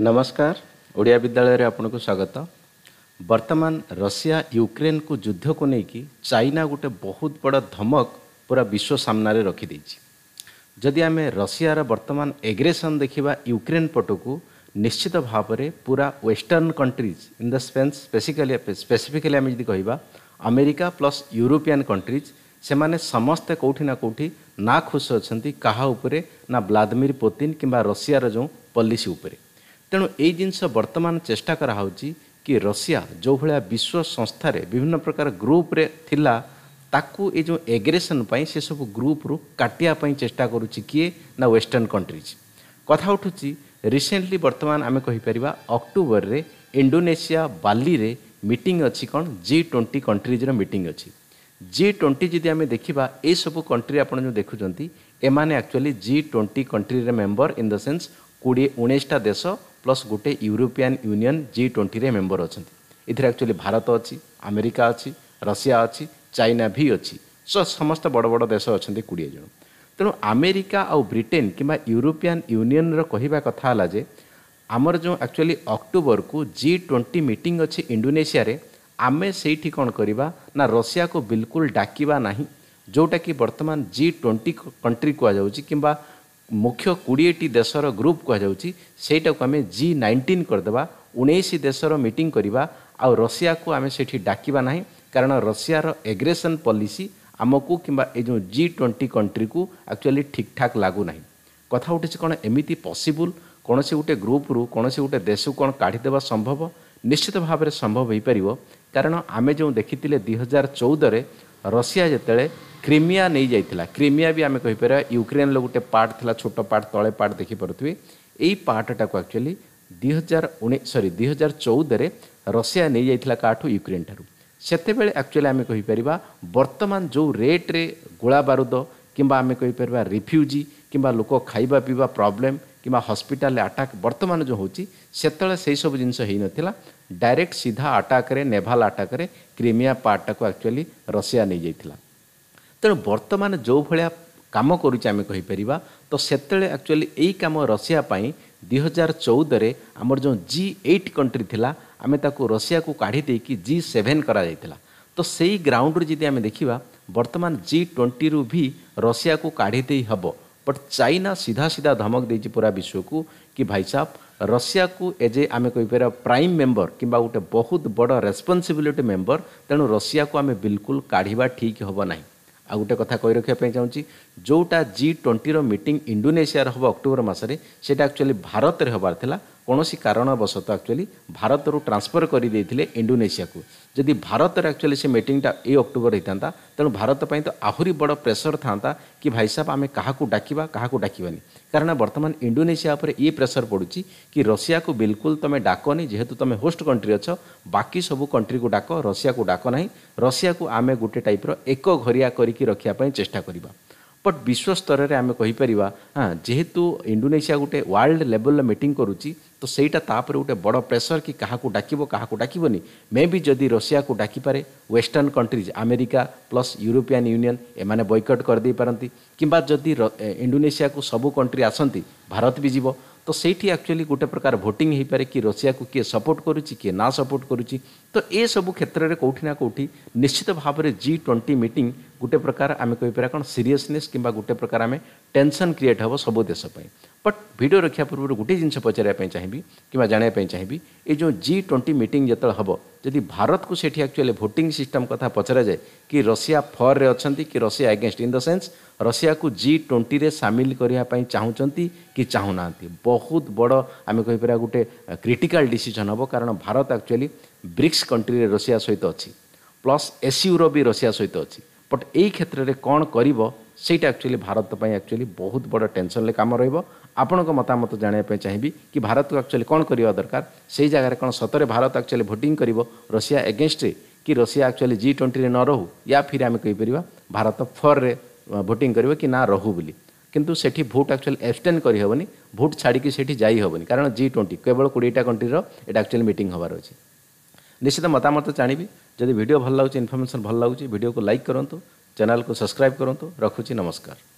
ନମସ୍କାର ଓଡ଼ିଆ ବିଦ୍ୟାଳୟରେ ଆପଣଙ୍କୁ ସ୍ୱାଗତ ବର୍ତ୍ତମାନ ରଷିଆ ୟୁକ୍ରେନକୁ ଯୁଦ୍ଧକୁ ନେଇକି ଚାଇନା ଗୋଟେ ବହୁତ ବଡ଼ ଧମକ ପୁରା ବିଶ୍ୱ ସାମ୍ନାରେ ରଖିଦେଇଛି ଯଦି ଆମେ ରଷିଆର ବର୍ତ୍ତମାନ ଏଗ୍ରେସନ୍ ଦେଖିବା ୟୁକ୍ରେନ୍ ପଟକୁ ନିଶ୍ଚିତ ଭାବରେ ପୁରା western countries in the sense specifically specifically ଆମେ ଯଦି କହିବା ଆମେରିକା ପ୍ଲସ୍ ୟୁରୋପିଆନ୍ କଣ୍ଟ୍ରିଜ୍ ସେମାନେ ସମସ୍ତେ କେଉଁଠି ନା କେଉଁଠି ନା ଖୁସି ଅଛନ୍ତି କାହା ଉପରେ ନା ଭ୍ଲାଦିମିର ପୁତିନ କିମ୍ବା ରଷିଆର ଯେଉଁ ପଲିସି ଉପରେ ତେଣୁ ଏଇ ଜିନିଷ ବର୍ତ୍ତମାନ ଚେଷ୍ଟା କରାହେଉଛି କି ରଷିଆ ଯେଉଁ ଭଳିଆ ବିଶ୍ୱ ସଂସ୍ଥାରେ ବିଭିନ୍ନ ପ୍ରକାର ଗ୍ରୁପ୍ରେ ଥିଲା ତାକୁ ଏ ଯେଉଁ ଏଗ୍ରେସନ୍ ପାଇଁ ସେସବୁ ଗ୍ରୁପ୍ରୁ କାଟିବା ପାଇଁ ଚେଷ୍ଟା କରୁଛି କିଏ ନା ୱେଷ୍ଟର୍ଣ୍ଣ କଣ୍ଟ୍ରିଜ୍ କଥା ଉଠୁଛି ରିସେଣ୍ଟଲି ବର୍ତ୍ତମାନ ଆମେ କହିପାରିବା ଅକ୍ଟୋବରରେ ଇଣ୍ଡୋନେସିଆ ବାଲିରେ ମିଟିଂ ଅଛି କ'ଣ ଜି ଟ୍ୱେଣ୍ଟି କଣ୍ଟ୍ରିଜ୍ର ମିଟିଂ ଅଛି ଜି ଟ୍ୱେଣ୍ଟି ଯଦି ଆମେ ଦେଖିବା ଏସବୁ କଣ୍ଟ୍ରି ଆପଣ ଯେଉଁ ଦେଖୁଛନ୍ତି ଏମାନେ ଆକ୍ଚୁଆଲି ଜି ଟ୍ୱେଣ୍ଟି କଣ୍ଟ୍ରିର ମେମ୍ବର ଇନ୍ ଦ ସେନ୍ସ କୋଡ଼ିଏ ଉଣେଇଶଟା ଦେଶ ପ୍ଲସ୍ ଗୋଟେ ୟୁରୋପିଆନ୍ ୟୁନିୟନ୍ ଜି ଟ୍ୱେଣ୍ଟିରେ ମେମ୍ବର ଅଛନ୍ତି ଏଥିରେ ଆକ୍ଚୁଆଲି ଭାରତ ଅଛି ଆମେରିକା ଅଛି ରଷିଆ ଅଛି ଚାଇନା ବି ଅଛି ସୋ ସମସ୍ତ ବଡ଼ ବଡ଼ ଦେଶ ଅଛନ୍ତି କୋଡ଼ିଏ ଜଣ ତେଣୁ ଆମେରିକା ଆଉ ବ୍ରିଟେନ୍ କିମ୍ବା ୟୁରୋପିଆନ୍ ୟୁନିୟନ୍ର କହିବା କଥା ହେଲା ଯେ ଆମର ଯେଉଁ ଆକ୍ଚୁଆଲି ଅକ୍ଟୋବରକୁ ଜି ଟ୍ୱେଣ୍ଟି ମିଟିଂ ଅଛି ଇଣ୍ଡୋନେସିଆରେ ଆମେ ସେଇଠି କ'ଣ କରିବା ନା ରଷିଆକୁ ବିଲକୁଲ ଡାକିବା ନାହିଁ ଯେଉଁଟାକି ବର୍ତ୍ତମାନ ଜି ଟ୍ୱେଣ୍ଟି କଣ୍ଟ୍ରି କୁହାଯାଉଛି କିମ୍ବା ମୁଖ୍ୟ କୋଡ଼ିଏଟି ଦେଶର ଗ୍ରୁପ୍ କୁହାଯାଉଛି ସେଇଟାକୁ ଆମେ ଜି ନାଇଣ୍ଟିନ୍ କରିଦେବା ଉଣେଇଶ ଦେଶର ମିଟିଂ କରିବା ଆଉ ରଷିଆକୁ ଆମେ ସେଠି ଡାକିବା ନାହିଁ କାରଣ ରଷିଆର ଏଗ୍ରେସନ୍ ପଲିସି ଆମକୁ କିମ୍ବା ଏ ଯେଉଁ ଜି ଟ୍ୱେଣ୍ଟି କଣ୍ଟ୍ରିକୁ ଆକ୍ଚୁଆଲି ଠିକ୍ ଠାକ୍ ଲାଗୁନାହିଁ କଥା ଉଠିଛି କ'ଣ ଏମିତି ପସିବୁଲ୍ କୌଣସି ଗୋଟେ ଗ୍ରୁପ୍ରୁ କୌଣସି ଗୋଟେ ଦେଶକୁ କ'ଣ କାଢ଼ିଦେବା ସମ୍ଭବ ନିଶ୍ଚିତ ଭାବରେ ସମ୍ଭବ ହୋଇପାରିବ କାରଣ ଆମେ ଯେଉଁ ଦେଖିଥିଲେ ଦୁଇ ହଜାର ଚଉଦରେ ରଷିଆ ଯେତେବେଳେ क्रिमिया नहीं जाता क्रिमिया भी आम कहीपर युक्रेन रोटे पार्ट था छोट पार्ट तले पार्ट देखिपे यही पार्टा को आकचुअली दुई हजार उन्नीस सरी दुई हजार चौदह रशिया नहीं जाता का युक्रेन ठार् से आकचुअली आम कहीपर वर्तमान जो रेट्रे गोला बारुद किमें कहींपर रिफ्यूजी कि लोक खावा पीवा प्रॉब्लम कि हस्पिटाल आटाक बर्तमान जो हूँ से सब जिन डायरेक्ट सीधा आटाक्रे नेभाल आटाक्रे क्रिमिया पार्टा को आकचुअली रशिया नहीं जाता ତେଣୁ ବର୍ତ୍ତମାନ ଯେଉଁ ଭଳିଆ କାମ କରୁଛେ ଆମେ କହିପାରିବା ତ ସେତେବେଳେ ଆକ୍ଚୁଆଲି ଏଇ କାମ ରଷିଆ ପାଇଁ ଦୁଇ ହଜାର ଚଉଦରେ ଆମର ଯେଉଁ ଜି ଏଇଟ୍ କଣ୍ଟ୍ରି ଥିଲା ଆମେ ତାକୁ ରଷିଆକୁ କାଢ଼ି ଦେଇକି ଜି ସେଭେନ୍ କରାଯାଇଥିଲା ତ ସେଇ ଗ୍ରାଉଣ୍ଡରୁ ଯଦି ଆମେ ଦେଖିବା ବର୍ତ୍ତମାନ ଜି ଟ୍ୱେଣ୍ଟିରୁ ବି ରଷିଆକୁ କାଢ଼ି ଦେଇ ହେବ ବଟ୍ ଚାଇନା ସିଧା ସିଧା ଧମକ ଦେଇଛି ପୁରା ବିଶ୍ୱକୁ କି ଭାଇ ସାହବ ରଷିଆକୁ ଏଜ୍ ଏ ଆମେ କହିପାରିବା ପ୍ରାଇମ୍ ମେମ୍ବର କିମ୍ବା ଗୋଟେ ବହୁତ ବଡ଼ ରେସ୍ପନ୍ସିବିଲିଟି ମେମ୍ବର ତେଣୁ ରଷିଆକୁ ଆମେ ବିଲକୁଲ କାଢ଼ିବା ଠିକ୍ ହେବ ନାହିଁ ଆଉ ଗୋଟେ କଥା କହି ରଖିବା ପାଇଁ ଚାହୁଁଛି ଯେଉଁଟା ଜି ଟ୍ୱେଣ୍ଟିର ମିଟିଂ ଇଣ୍ଡୋନେସିଆର ହେବ ଅକ୍ଟୋବର ମାସରେ ସେଇଟା ଆକ୍ଚୁଆଲି ଭାରତରେ ହେବାର ଥିଲା କୌଣସି କାରଣବଶତଃ ଆକ୍ଚୁଆଲି ଭାରତରୁ ଟ୍ରାନ୍ସଫର୍ କରିଦେଇଥିଲେ ଇଣ୍ଡୋନେସିଆକୁ ଯଦି ଭାରତରେ ଆକ୍ଚୁଆଲି ସେ ମିଟିଂଟା ଏଇ ଅକ୍ଟୋବର ହେଇଥାନ୍ତା ତେଣୁ ଭାରତ ପାଇଁ ତ ଆହୁରି ବଡ଼ ପ୍ରେସର ଥାଆନ୍ତା କି ଭାଇ ସାହେବ ଆମେ କାହାକୁ ଡାକିବା କାହାକୁ ଡାକିବାନି କାରଣ ବର୍ତ୍ତମାନ ଇଣ୍ଡୋନେସିଆ ଉପରେ ଇଏ ପ୍ରେସର ପଡ଼ୁଛି କି ରଷିଆକୁ ବିଲକୁଲ ତୁମେ ଡାକନି ଯେହେତୁ ତୁମେ ହୋଷ୍ଟ କଣ୍ଟ୍ରି ଅଛ ବାକି ସବୁ କଣ୍ଟ୍ରିକୁ ଡାକ ରଷିଆକୁ ଡାକ ନାହିଁ ରଷିଆକୁ ଆମେ ଗୋଟେ ଟାଇପ୍ର ଏକ ଘରିଆ କରି କରିକି ରଖିବା ପାଇଁ ଚେଷ୍ଟା କରିବା ବଟ୍ ବିଶ୍ୱ ସ୍ତରରେ ଆମେ କହିପାରିବା ହଁ ଯେହେତୁ ଇଣ୍ଡୋନେସିଆ ଗୋଟେ ୱାର୍ଲଡ ଲେଭେଲର ମିଟିଂ କରୁଛି ତ ସେଇଟା ତାପରେ ଗୋଟେ ବଡ଼ ପ୍ରେସର କି କାହାକୁ ଡାକିବ କାହାକୁ ଡାକିବନି ମେ ବି ଯଦି ରଷିଆକୁ ଡାକିପାରେ western countries America plus European Union ଏମାନେ ବୈକଟ୍ କରିଦେଇପାରନ୍ତି କିମ୍ବା ଯଦି ଇଣ୍ଡୋନେସିଆକୁ ସବୁ କଣ୍ଟ୍ରି ଆସନ୍ତି ଭାରତ ବି ଯିବ तो सही एक्चुअली गोटे प्रकार भोट हो पाए कि रशिया को किए सपोर्ट करुच्ची किए सपोर्ट करुच्ची तो ये सब क्षेत्र में कौटिना कौटी निश्चित भाव में जि ट्वेंटी मीट गोटे प्रकार आम कहीपर कौन सीरीयसने कि गोटे प्रकार आम टेनसन क्रिएट हम सब देश बट भिड रखा पूर्व गोटे जिन पचार चाहिए कि जानापी ये जो जि ट्वेंटी मीट जो हम ଯଦି ଭାରତକୁ ସେଠି ଆକ୍ଚୁଆଲି ଭୋଟିଂ ସିଷ୍ଟମ୍ କଥା ପଚରାଯାଏ କି ରଷିଆ ଫର୍ରେ ଅଛନ୍ତି କି Russia against in the sense ରଷିଆକୁ ଜି ଟ୍ୱେଣ୍ଟିରେ ସାମିଲ କରିବା ପାଇଁ ଚାହୁଁଛନ୍ତି କି ଚାହୁଁନାହାନ୍ତି ବହୁତ ବଡ଼ ଆମେ କହିପାରିବା ଗୋଟେ କ୍ରିଟିକାଲ୍ ଡିସିଜନ୍ ହେବ କାରଣ ଭାରତ ଆକ୍ଚୁଆଲି ବ୍ରିକ୍ସ କଣ୍ଟ୍ରିରେ ରଷିଆ ସହିତ ଅଛି ପ୍ଲସ୍ ଏସ୍ୟୁର ବି ରଷିଆ ସହିତ ଅଛି ବଟ୍ ଏଇ କ୍ଷେତ୍ରରେ କ'ଣ କରିବ ସେଇଟା ଆକ୍ଚୁଆଲି ଭାରତ ପାଇଁ ଆକ୍ଚୁଆଲି ବହୁତ ବଡ଼ ଟେନସନ୍ରେ କାମ ରହିବ ଆପଣଙ୍କ ମତାମତ ଜାଣିବା ପାଇଁ ଚାହିଁବି କି ଭାରତକୁ ଆକ୍ଚୁଆଲି କ'ଣ କରିବା ଦରକାର ସେଇ ଜାଗାରେ କ'ଣ ସତରେ ଭାରତ ଆକ୍ଚୁଆଲି ଭୋଟିଂ କରିବ ରଷିଆ ଏଗେନଷ୍ଟରେ କି ରଷିଆ ଆକ୍ଚୁଆଲି ଜି ଟ୍ୱେଣ୍ଟିରେ ନ ରହୁ ୟା ଫିରେ ଆମେ କହିପାରିବା ଭାରତ ଫର୍ରେ ଭୋଟିଂ କରିବ କି ନା ରହୁ ବୋଲି କିନ୍ତୁ ସେଠି ଭୋଟ୍ ଆକ୍ଚୁଆଲି ଏକ୍ସଟେଣ୍ଡ କରିହେବନି ଭୋଟ୍ ଛାଡ଼ିକି ସେଠି ଯାଇ ହେବନି କାରଣ ଜି ଟ୍ୱେଣ୍ଟି କେବଳ କୋଡ଼ିଏଟା କଣ୍ଟ୍ରିର ଏଇଟା ଆକ୍ଚୁଆଲି ମିଟିଂ ହେବାର ଅଛି ନିଶ୍ଚିତ ମତାମତ ଜାଣିବି ଯଦି ଭିଡ଼ିଓ ଭଲ ଲାଗୁଛି ଇନଫର୍ମେସନ୍ ଭଲ ଲାଗୁଛି ଭିଡ଼ିଓକୁ ଲାଇକ୍ କରନ୍ତୁ ଚ୍ୟାନେଲ୍କୁ ସବସ୍କ୍ରାଇବ୍ କରନ୍ତୁ ରଖୁଛି ନମସ୍କାର